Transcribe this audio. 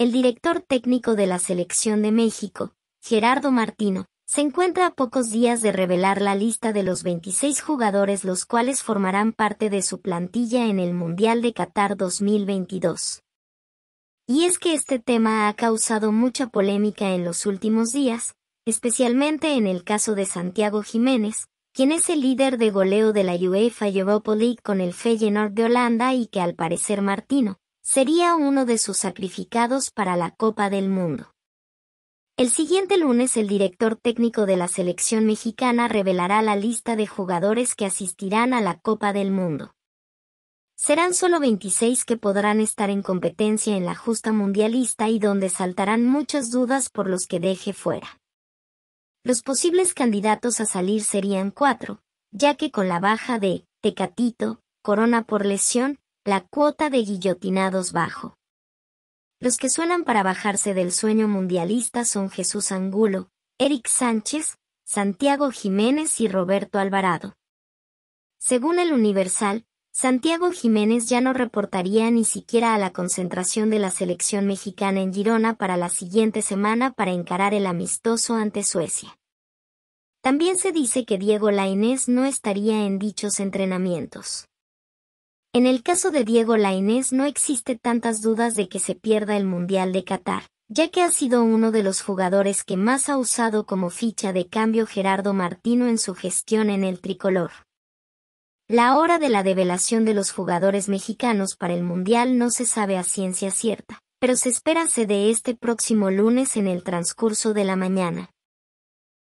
El director técnico de la selección de México, Gerardo Martino, se encuentra a pocos días de revelar la lista de los 26 jugadores los cuales formarán parte de su plantilla en el Mundial de Qatar 2022. Y es que este tema ha causado mucha polémica en los últimos días, especialmente en el caso de Santiago Jiménez, quien es el líder de goleo de la UEFA Europa League con el Feyenoord de Holanda y que al parecer Martino, sería uno de sus sacrificados para la Copa del Mundo. El siguiente lunes el director técnico de la selección mexicana revelará la lista de jugadores que asistirán a la Copa del Mundo. Serán solo 26 que podrán estar en competencia en la justa mundialista y donde saltarán muchas dudas por los que deje fuera. Los posibles candidatos a salir serían cuatro, ya que con la baja de Tecatito, Corona por lesión, la cuota de guillotinados bajo. Los que suenan para bajarse del sueño mundialista son Jesús Angulo, Eric Sánchez, Santiago Jiménez y Roberto Alvarado. Según el Universal, Santiago Jiménez ya no reportaría ni siquiera a la concentración de la selección mexicana en Girona para la siguiente semana para encarar el amistoso ante Suecia. También se dice que Diego Lainez no estaría en dichos entrenamientos. En el caso de Diego Lainez no existe tantas dudas de que se pierda el Mundial de Qatar, ya que ha sido uno de los jugadores que más ha usado como ficha de cambio Gerardo Martino en su gestión en el tricolor. La hora de la develación de los jugadores mexicanos para el Mundial no se sabe a ciencia cierta, pero se espera se de este próximo lunes en el transcurso de la mañana.